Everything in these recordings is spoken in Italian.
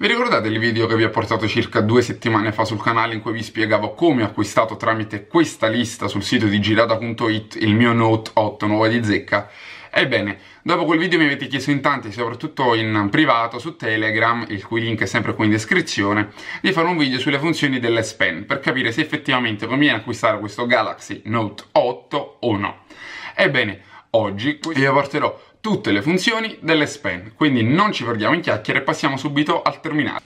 Vi ricordate il video che vi ho portato circa due settimane fa sul canale in cui vi spiegavo come ho acquistato tramite questa lista sul sito di girata.it il mio Note 8 nuovo di zecca? Ebbene, dopo quel video mi avete chiesto in tanti, soprattutto in privato, su Telegram, il cui link è sempre qui in descrizione, di fare un video sulle funzioni dell'S Pen per capire se effettivamente conviene acquistare questo Galaxy Note 8 o no. Ebbene, oggi vi porterò tutte le funzioni delle span, quindi non ci perdiamo in chiacchiere e passiamo subito al terminale.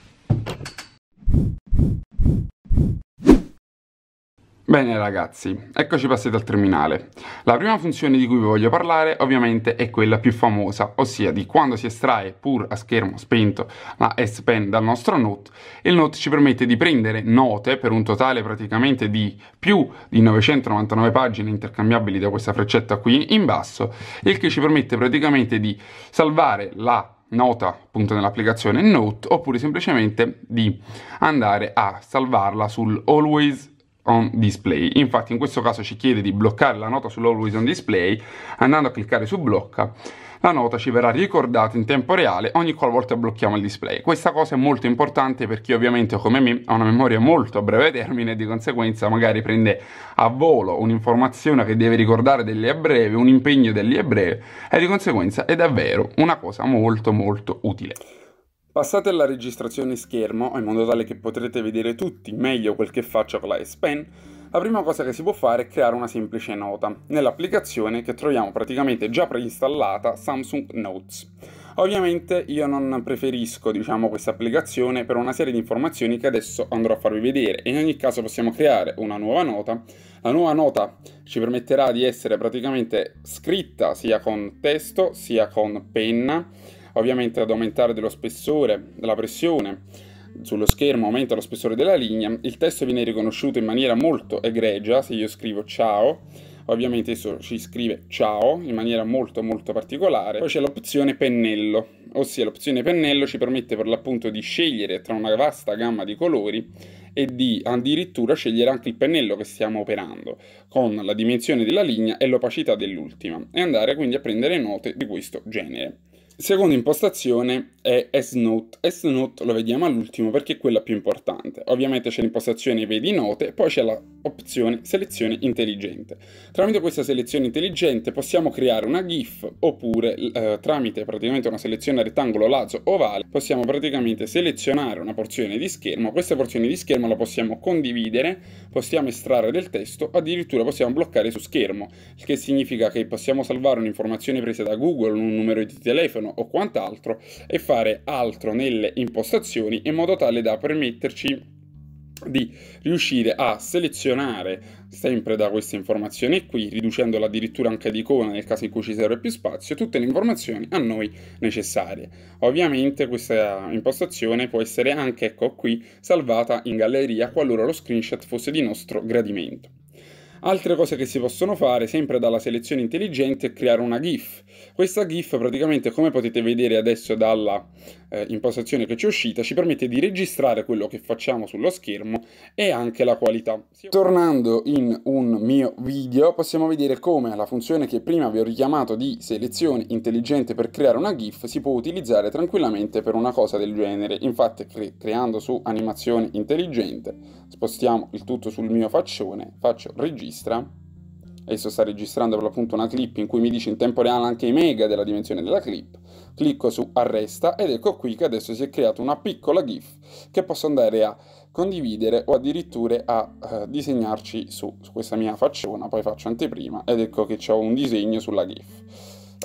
Bene ragazzi, eccoci passati al terminale. La prima funzione di cui vi voglio parlare ovviamente è quella più famosa, ossia di quando si estrae pur a schermo spento la S Pen dal nostro Note, il Note ci permette di prendere note per un totale praticamente di più di 999 pagine intercambiabili da questa freccetta qui in basso, il che ci permette praticamente di salvare la nota appunto nell'applicazione Note oppure semplicemente di andare a salvarla sul Always on display. Infatti in questo caso ci chiede di bloccare la nota sull'always on display, andando a cliccare su blocca, la nota ci verrà ricordata in tempo reale ogni qualvolta blocchiamo il display. Questa cosa è molto importante per chi ovviamente come me ha una memoria molto a breve termine e di conseguenza magari prende a volo un'informazione che deve ricordare delle a breve, un impegno delle a breve e di conseguenza è davvero una cosa molto molto utile. Passate alla registrazione schermo, in modo tale che potrete vedere tutti meglio quel che faccio con la S-Pen, la prima cosa che si può fare è creare una semplice nota, nell'applicazione che troviamo praticamente già preinstallata Samsung Notes. Ovviamente io non preferisco diciamo, questa applicazione per una serie di informazioni che adesso andrò a farvi vedere e in ogni caso possiamo creare una nuova nota. La nuova nota ci permetterà di essere praticamente scritta sia con testo sia con penna ovviamente ad aumentare dello spessore, della pressione sullo schermo aumenta lo spessore della linea, il testo viene riconosciuto in maniera molto egregia, se io scrivo ciao, ovviamente esso ci scrive ciao in maniera molto molto particolare. Poi c'è l'opzione pennello, ossia l'opzione pennello ci permette per l'appunto di scegliere tra una vasta gamma di colori e di addirittura scegliere anche il pennello che stiamo operando, con la dimensione della linea e l'opacità dell'ultima, e andare quindi a prendere note di questo genere. Seconda impostazione è S-Note. S-Note lo vediamo all'ultimo perché è quella più importante. Ovviamente c'è l'impostazione vedi note, poi c'è l'opzione selezione intelligente. Tramite questa selezione intelligente possiamo creare una GIF oppure eh, tramite praticamente una selezione rettangolo lazzo ovale possiamo praticamente selezionare una porzione di schermo. Questa porzione di schermo la possiamo condividere, possiamo estrarre del testo, addirittura possiamo bloccare su schermo, il che significa che possiamo salvare un'informazione presa da Google, un numero di telefono o quant'altro e fare fare altro nelle impostazioni in modo tale da permetterci di riuscire a selezionare sempre da queste informazioni qui, riducendola addirittura anche di icona nel caso in cui ci serve più spazio, tutte le informazioni a noi necessarie. Ovviamente questa impostazione può essere anche, ecco qui, salvata in galleria qualora lo screenshot fosse di nostro gradimento. Altre cose che si possono fare, sempre dalla selezione intelligente, è creare una GIF. Questa GIF praticamente, come potete vedere adesso dalla eh, impostazione che ci è uscita, ci permette di registrare quello che facciamo sullo schermo e anche la qualità. Tornando in un mio video, possiamo vedere come la funzione che prima vi ho richiamato di selezione intelligente per creare una GIF si può utilizzare tranquillamente per una cosa del genere. Infatti, cre creando su animazione intelligente, spostiamo il tutto sul mio faccione, faccio registro registra, esso sta registrando per l'appunto una clip in cui mi dice in tempo reale anche i mega della dimensione della clip, clicco su arresta ed ecco qui che adesso si è creata una piccola GIF che posso andare a condividere o addirittura a eh, disegnarci su, su, questa mia facciona, poi faccio anteprima ed ecco che ho un disegno sulla GIF.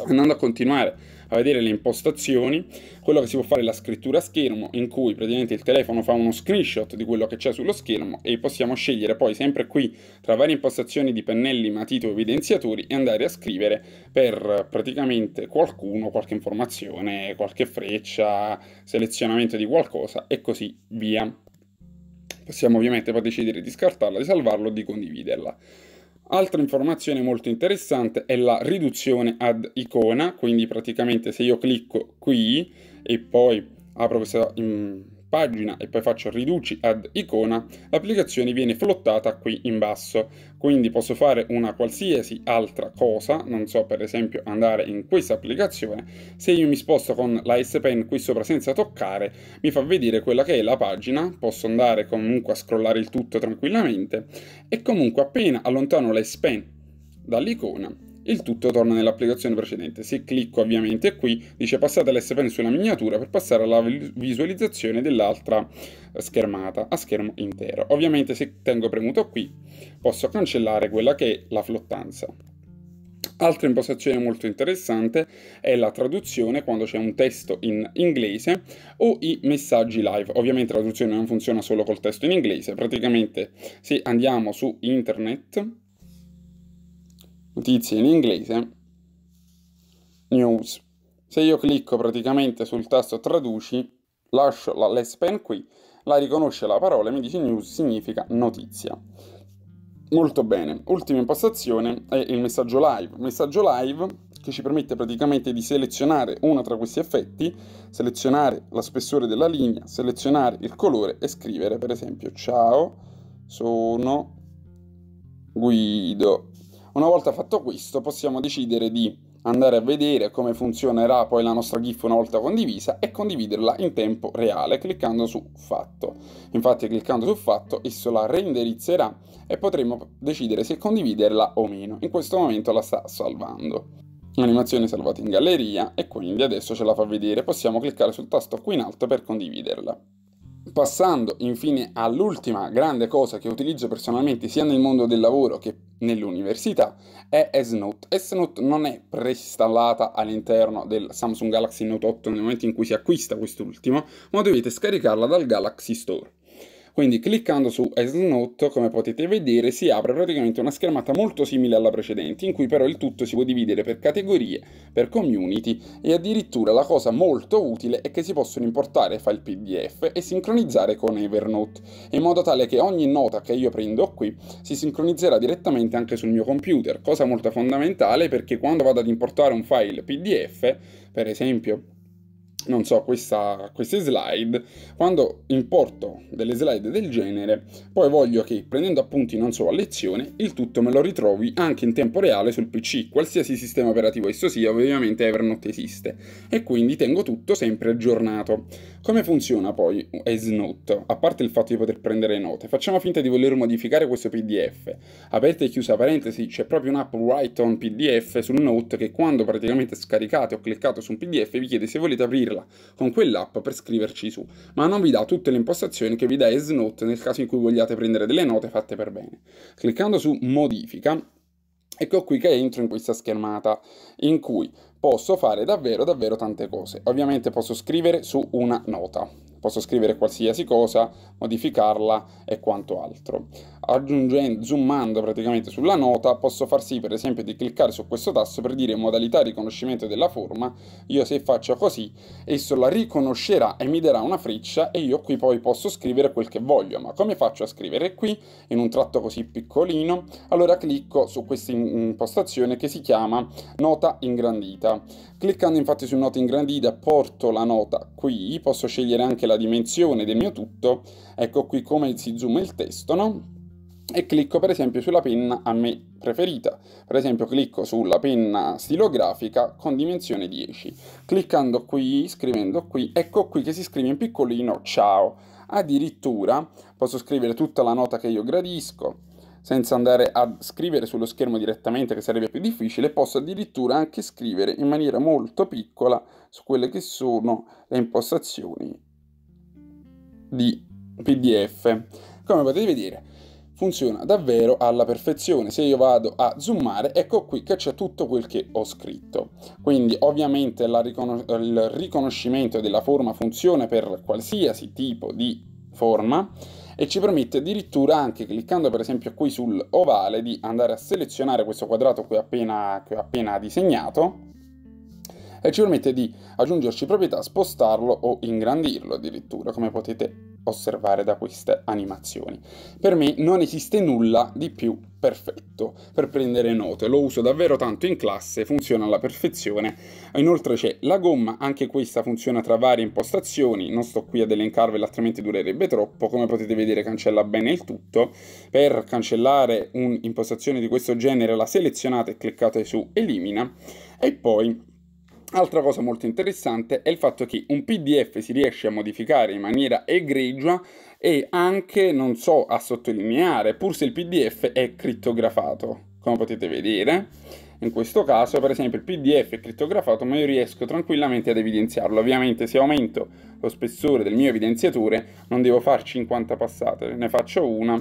Andando a continuare a vedere le impostazioni, quello che si può fare è la scrittura a schermo in cui praticamente il telefono fa uno screenshot di quello che c'è sullo schermo e possiamo scegliere poi sempre qui tra varie impostazioni di pennelli, matito e evidenziatori e andare a scrivere per praticamente qualcuno qualche informazione, qualche freccia, selezionamento di qualcosa e così via. Possiamo ovviamente poi decidere di scartarla, di salvarla o di condividerla. Altra informazione molto interessante è la riduzione ad icona, quindi praticamente se io clicco qui e poi apro questa... In mm, pagina e poi faccio riduci ad icona, l'applicazione viene flottata qui in basso. Quindi posso fare una qualsiasi altra cosa, non so per esempio andare in questa applicazione, se io mi sposto con la S Pen qui sopra senza toccare, mi fa vedere quella che è la pagina, posso andare comunque a scrollare il tutto tranquillamente e comunque appena allontano la S Pen dall'icona il tutto torna nell'applicazione precedente. Se clicco ovviamente qui, dice passate l'SPN sulla miniatura per passare alla visualizzazione dell'altra eh, schermata a schermo intero. Ovviamente se tengo premuto qui posso cancellare quella che è la flottanza. Altra impostazione molto interessante è la traduzione quando c'è un testo in inglese o i messaggi live. Ovviamente la traduzione non funziona solo col testo in inglese, praticamente se andiamo su internet notizie in inglese, news. Se io clicco praticamente sul tasto traduci, lascio la less pen qui, la riconosce la parola e mi dice news significa notizia. Molto bene, ultima impostazione è il messaggio live. Messaggio live che ci permette praticamente di selezionare uno tra questi effetti, selezionare la spessore della linea, selezionare il colore e scrivere per esempio ciao, sono Guido una volta fatto questo possiamo decidere di andare a vedere come funzionerà poi la nostra GIF una volta condivisa e condividerla in tempo reale cliccando su fatto. Infatti cliccando su fatto esso la reindirizzerà e potremo decidere se condividerla o meno. In questo momento la sta salvando. L'animazione è salvata in galleria e quindi adesso ce la fa vedere. Possiamo cliccare sul tasto qui in alto per condividerla. Passando infine all'ultima grande cosa che utilizzo personalmente sia nel mondo del lavoro che nell'università è S-Note. S-Note non è preinstallata all'interno del Samsung Galaxy Note 8 nel momento in cui si acquista quest'ultimo, ma dovete scaricarla dal Galaxy Store. Quindi cliccando su Asnote, come potete vedere, si apre praticamente una schermata molto simile alla precedente, in cui però il tutto si può dividere per categorie, per community e addirittura la cosa molto utile è che si possono importare file PDF e sincronizzare con Evernote, in modo tale che ogni nota che io prendo qui si sincronizzerà direttamente anche sul mio computer, cosa molto fondamentale perché quando vado ad importare un file PDF, per esempio non so, questa, queste slide, quando importo delle slide del genere, poi voglio che prendendo appunti non solo a lezione, il tutto me lo ritrovi anche in tempo reale sul PC, qualsiasi sistema operativo esso sia, ovviamente Evernote esiste, e quindi tengo tutto sempre aggiornato. Come funziona poi ESNote? A parte il fatto di poter prendere note, facciamo finta di voler modificare questo PDF. Aperta e chiusa parentesi, c'è proprio un'app Write on PDF sul Note che quando praticamente scaricate o cliccate su un PDF vi chiede se volete aprire gestirla con quell'app per scriverci su, ma non vi dà tutte le impostazioni che vi dà ESNote nel caso in cui vogliate prendere delle note fatte per bene. Cliccando su modifica, ecco qui che entro in questa schermata in cui posso fare davvero davvero tante cose. Ovviamente posso scrivere su una nota, Posso scrivere qualsiasi cosa, modificarla e quanto altro. Aggiungendo, zoomando praticamente sulla nota, posso far sì per esempio di cliccare su questo tasto per dire modalità riconoscimento della forma. Io se faccio così, esso la riconoscerà e mi darà una freccia e io qui poi posso scrivere quel che voglio. Ma come faccio a scrivere qui in un tratto così piccolino? Allora clicco su questa impostazione che si chiama nota ingrandita. Cliccando infatti su nota ingrandita porto la nota qui, posso scegliere anche la la dimensione del mio tutto, ecco qui come si zooma il testo, no? E clicco per esempio sulla penna a me preferita. Per esempio clicco sulla penna stilografica con dimensione 10. Cliccando qui, scrivendo qui, ecco qui che si scrive in piccolino ciao. Addirittura posso scrivere tutta la nota che io gradisco senza andare a scrivere sullo schermo direttamente che sarebbe più difficile, posso addirittura anche scrivere in maniera molto piccola su quelle che sono le impostazioni di PDF. Come potete vedere, funziona davvero alla perfezione. Se io vado a zoomare, ecco qui che c'è tutto quel che ho scritto. Quindi ovviamente riconos- il riconoscimento della forma funziona per qualsiasi tipo di forma e ci permette addirittura anche cliccando per esempio qui sul ovale di andare a selezionare questo quadrato che ho appena, che ho appena disegnato e ci permette di aggiungerci proprietà, spostarlo o ingrandirlo addirittura, come potete osservare da queste animazioni. Per me non esiste nulla di più perfetto per prendere note, lo uso davvero tanto in classe, funziona alla perfezione. Inoltre c'è la gomma, anche questa funziona tra varie impostazioni, non sto qui ad elencarvela altrimenti durerebbe troppo, come potete vedere cancella bene il tutto. Per cancellare un'impostazione di questo genere la selezionate e cliccate su elimina e poi Altra cosa molto interessante è il fatto che un PDF si riesce a modificare in maniera egregia e anche, non so, a sottolineare, pur se il PDF è crittografato, come potete vedere. In questo caso, per esempio, il PDF è crittografato, ma io riesco tranquillamente ad evidenziarlo. Ovviamente, se aumento lo spessore del mio evidenziatore, non devo fare 50 passate, ne faccio una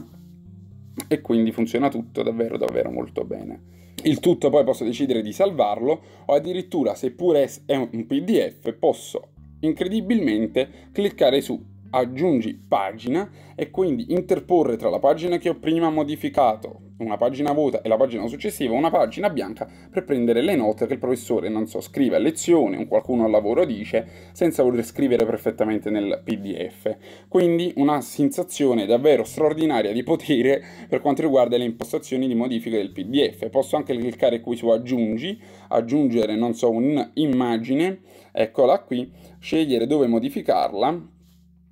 e quindi funziona tutto davvero davvero molto bene. Il tutto poi posso decidere di salvarlo o addirittura seppure è un PDF posso incredibilmente cliccare su aggiungi pagina e quindi interporre tra la pagina che ho prima modificato, una pagina vuota e la pagina successiva, una pagina bianca per prendere le note che il professore, non so, scrive a lezione, un qualcuno al lavoro dice, senza voler scrivere perfettamente nel PDF. Quindi una sensazione davvero straordinaria di potere per quanto riguarda le impostazioni di modifica del PDF. Posso anche cliccare qui su aggiungi, aggiungere, non so, un'immagine, eccola qui, scegliere dove modificarla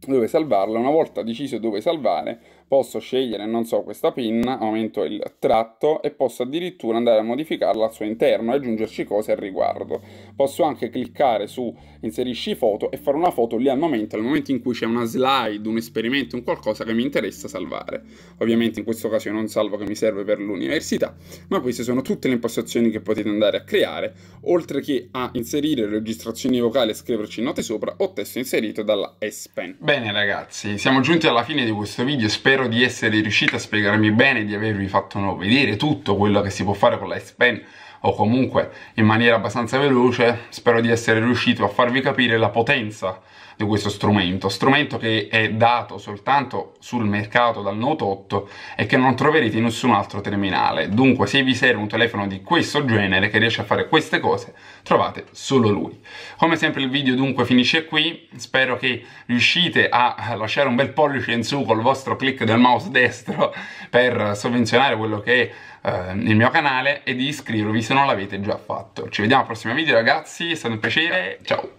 dove salvarla, una volta deciso dove salvare, posso scegliere, non so, questa pinna, aumento il tratto e posso addirittura andare a modificarla al suo interno e aggiungerci cose al riguardo. Posso anche cliccare su inserisci foto e fare una foto lì al momento, al momento in cui c'è una slide, un esperimento, un qualcosa che mi interessa salvare. Ovviamente in questo caso io non salvo che mi serve per l'università, ma queste sono tutte le impostazioni che potete andare a creare, oltre che a inserire registrazioni vocali e scriverci note sopra o testo inserito dalla S-Pen. Bene ragazzi, siamo giunti alla fine di questo video, spero spero di essere riuscito a spiegarmi bene, di avervi fatto vedere tutto quello che si può fare con la S Pen o comunque in maniera abbastanza veloce, spero di essere riuscito a farvi capire la potenza di questo strumento, strumento che è dato soltanto sul mercato dal Note 8 e che non troverete in nessun altro terminale. Dunque, se vi serve un telefono di questo genere che riesce a fare queste cose, trovate solo lui. Come sempre il video dunque finisce qui, spero che riuscite a lasciare un bel pollice in su col vostro click del mouse destro per sovvenzionare quello che è eh, il mio canale e di iscrivervi se non l'avete già fatto. Ci vediamo al prossimo video ragazzi, è stato un piacere, ciao!